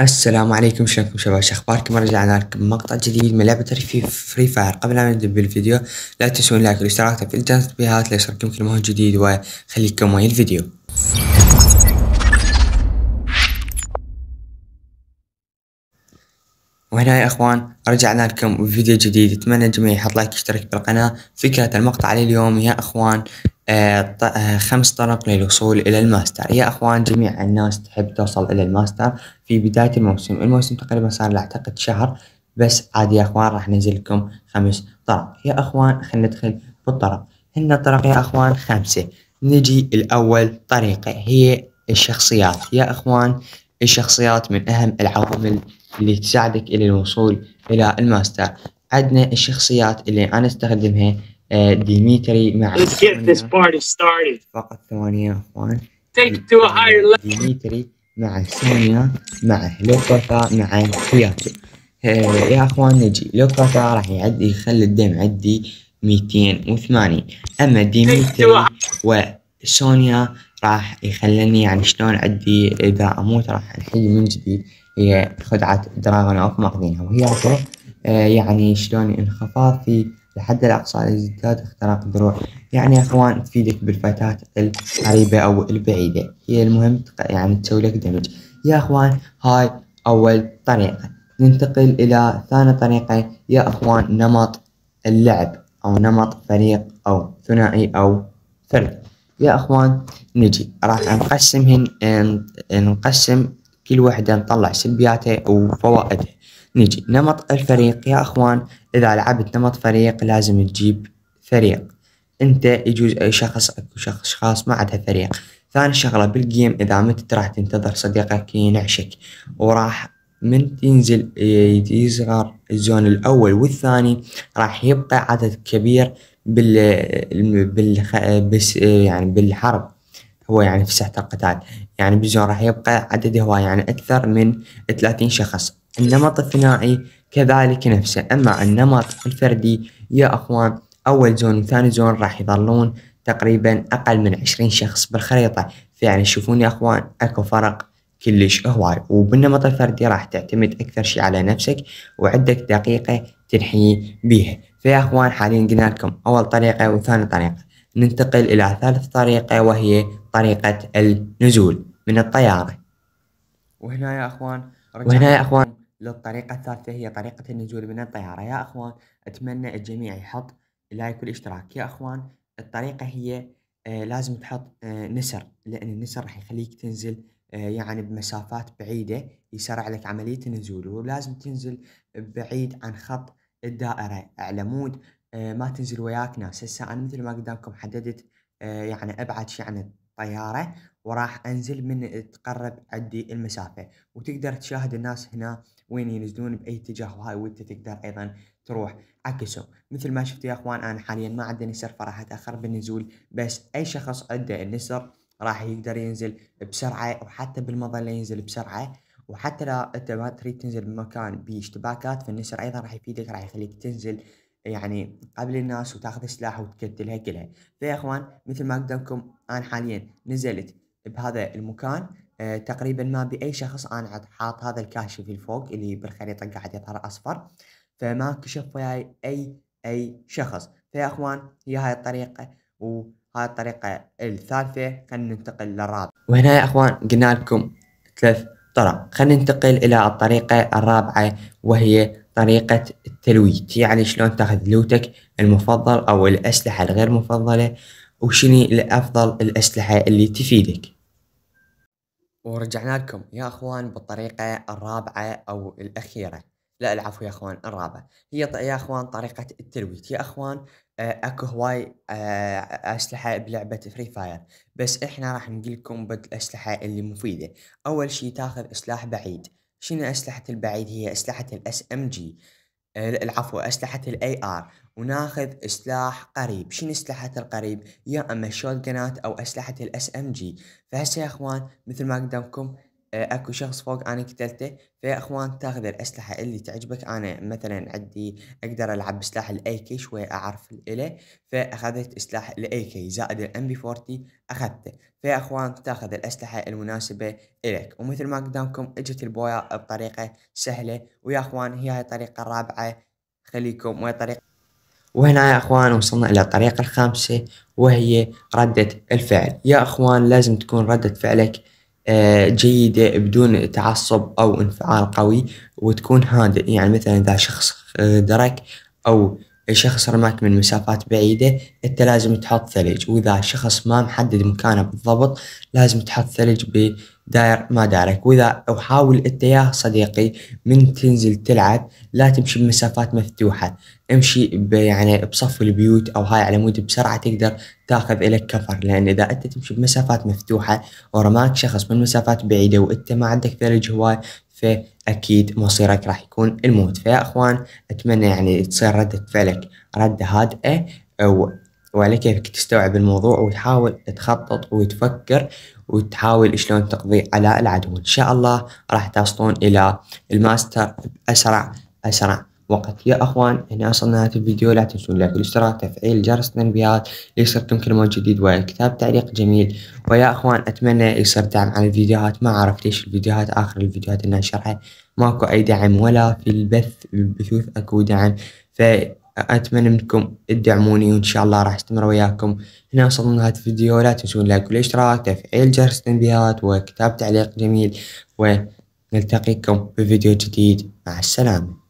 السلام عليكم شلونكم شباب شخباركم رجعنا لكم مقطع جديد من لعبة فري فاير قبل ان نبدأ بالفيديو لا تنسون لايك والاشتراك في التنبيهات ليصلكم كل ما هو جديد وخليكم ويا الفيديو وهنا يا اخوان رجعنا لكم بفيديو جديد اتمنى الجميع يحط لايك يشترك بالقناة فكرة المقطع لليوم يا اخوان آه،, آه خمس طرق للوصول إلى الماستر يا أخوان جميع الناس تحب توصل إلى الماستر في بداية الموسم الموسم تقريبا صار له أعتقد شهر بس عادي يا أخوان راح ننزل لكم خمس طرق يا أخوان خلينا ندخل بالطرق هنا طرق يا أخوان خمسة نجي الأول طريقة هي الشخصيات يا أخوان الشخصيات من أهم العوامل اللي تساعدك الى الوصول الى الماستر عندنا الشخصيات اللي انا استخدمها آه، ديميتري مع Let's get this party started. فقط ثواني يا اخوان Take to a higher level. ديميتري مع سونيا مع لوكاثا مع كياتو آه، يا اخوان نجي لوكاثا راح يعد يخلي الدم عندي 280 اما ديميتري وسونيا راح يخليني يعني شلون عندي اذا اموت راح انحي من جديد هي خدعة دراغونوف ماخذينها وهي آه يعني شلون انخفاض في الحد الأقصى لازداد اختراق الدروع يعني يا أخوان تفيدك بالفتات القريبة أو البعيدة هي المهم يعني تسوي لك دمج يا أخوان هاي أول طريقة ننتقل إلى ثاني طريقة يا أخوان نمط اللعب أو نمط فريق أو ثنائي أو فرد يا أخوان نجي راح نقسمهن نقسم كل وحده نطلع سلبياته وفوائده نجي نمط الفريق يا اخوان اذا لعبت نمط فريق لازم تجيب فريق انت يجوز اي شخص اكو شخص خاص ما عندها فريق ثاني شغله بالجيم اذا مت راح تنتظر صديقك ينعشك وراح من تنزل يصغر إيه، الزون الاول والثاني راح يبقى عدد كبير بال بال إيه، يعني بالحرب هو يعني في ساحة القتال يعني بزون راح يبقى هو يعني أكثر من 30 شخص النمط الثنائي كذلك نفسه أما النمط الفردي يا أخوان أول زون وثاني زون راح يظلون تقريبا أقل من 20 شخص بالخريطة فيعني شوفوني يا أخوان أكو فرق كلش هواي وبالنمط الفردي راح تعتمد أكثر شي على نفسك وعندك دقيقة تنحي بيها فيا أخوان حاليا قلنا لكم أول طريقة وثاني طريقة ننتقل إلى ثالث طريقة وهي طريقة النزول من الطيارة وهنا يا أخوان وهنا يا أخوان للطريقة الثالثة هي طريقة النزول من الطيارة يا أخوان أتمنى الجميع يحط لايك والاشتراك يا أخوان الطريقة هي آه، لازم تحط آه، نسر لأن النسر راح يخليك تنزل آه، يعني بمسافات بعيدة يسرع لك عملية النزول ولازم تنزل بعيد عن خط الدائرة على مود آه، ما تنزل وياك ناس هسه انا مثل ما قدامكم حددت آه، يعني ابعد شي عن الطيارة وراح انزل من تقرب عندي المسافة وتقدر تشاهد الناس هنا وين ينزلون باي اتجاه وهاي وانت تقدر ايضا تروح عكسه مثل ما شفتوا يا اخوان انا حاليا ما عندي نسر فراح اتاخر بالنزول بس اي شخص عنده النسر راح يقدر ينزل بسرعة وحتى بالمظلة ينزل بسرعة وحتى لو انت ما تريد تنزل بمكان بيه اشتباكات فالنسر ايضا راح يفيدك راح يخليك تنزل يعني قبل الناس وتاخذ سلاح وتقتلها كلها فيا اخوان مثل ما قدامكم انا حاليا نزلت بهذا المكان أه تقريبا ما باي شخص انا حاط هذا الكاشف الفوق اللي بالخريطه قاعد يظهر اصفر فما كشف وياي اي اي شخص فيا اخوان هي هاي الطريقه وهاي الطريقه الثالثه خلينا ننتقل للرابعه وهنا يا اخوان قلنا لكم ثلاث طرق خلينا ننتقل الى الطريقه الرابعه وهي طريقة التلويت يعني شلون تاخذ لوتك المفضل أو الأسلحة الغير مفضلة وشني الأفضل الأسلحة اللي تفيدك ورجعنا لكم يا أخوان بالطريقة الرابعة أو الأخيرة لا العفو يا أخوان الرابعة هي يا أخوان طريقة التلويت يا أخوان آه، اكو هواي آه، اسلحه بلعبه فري فاير بس احنا راح نقول لكم الاسلحه اللي مفيده اول شي تاخذ سلاح بعيد شنو أسلحة البعيد هي أسلحة الاس ام جي آه، العفو أسلحة الاي ار وناخذ سلاح قريب شنو أسلحة القريب يا أما الشوت أو أسلحة الاس ام جي فهسه يا أخوان مثل ما قدامكم آه، اكو شخص فوق انا قتلته فيا اخوان تاخذ الاسلحه اللي تعجبك انا مثلا عندي اقدر العب بسلاح الاي كي شوي اعرف الاله فاخذت سلاح الاي كي زائد الام بي 40 اخذته فيا اخوان تاخذ الاسلحه المناسبه الك ومثل ما قدامكم اجت البويا بطريقه سهله ويا اخوان هي هاي الطريقه الرابعه خليكم ويا طريقه وهنا يا اخوان وصلنا الى الطريقه الخامسه وهي رده الفعل يا اخوان لازم تكون رده فعلك آه، جيدة بدون تعصب أو انفعال قوي وتكون هادئ يعني مثلا إذا شخص آه، درك أو شخص رماك من مسافات بعيدة انت لازم تحط ثلج واذا شخص ما محدد مكانه بالضبط لازم تحط ثلج ب داير ما دارك وإذا أحاول يا صديقي من تنزل تلعب لا تمشي بمسافات مفتوحة امشي يعني بصف البيوت أو هاي على مود بسرعة تقدر تاخذ إلك كفر لأن إذا أنت تمشي بمسافات مفتوحة ورماك شخص من مسافات بعيدة وأنت ما عندك ثلج هواي فأكيد مصيرك راح يكون الموت فيا أخوان أتمنى يعني تصير ردة فعلك ردة هادئة أو وعلى كيفك تستوعب الموضوع وتحاول تخطط وتفكر وتحاول شلون تقضي على العدو إن شاء الله راح تصلون إلى الماستر بأسرع أسرع وقت يا اخوان هنا وصلنا نهايه الفيديو لا تنسون لايك والاشتراك تفعيل جرس التنبيهات ليصلكم كل موجود جديد وكتاب تعليق جميل ويا اخوان اتمنى يصير دعم على الفيديوهات ما اعرف ليش الفيديوهات اخر الفيديوهات اللي انا ماكو اي دعم ولا في البث البثوث اكو دعم ف اتمنى منكم تدعموني وان شاء الله راح استمر وياكم هنا وصلنا لنهايه الفيديو لا تنسون لايك والاشتراك تفعيل جرس التنبيهات وكتاب تعليق جميل ونلتقيكم بفيديو جديد مع السلامه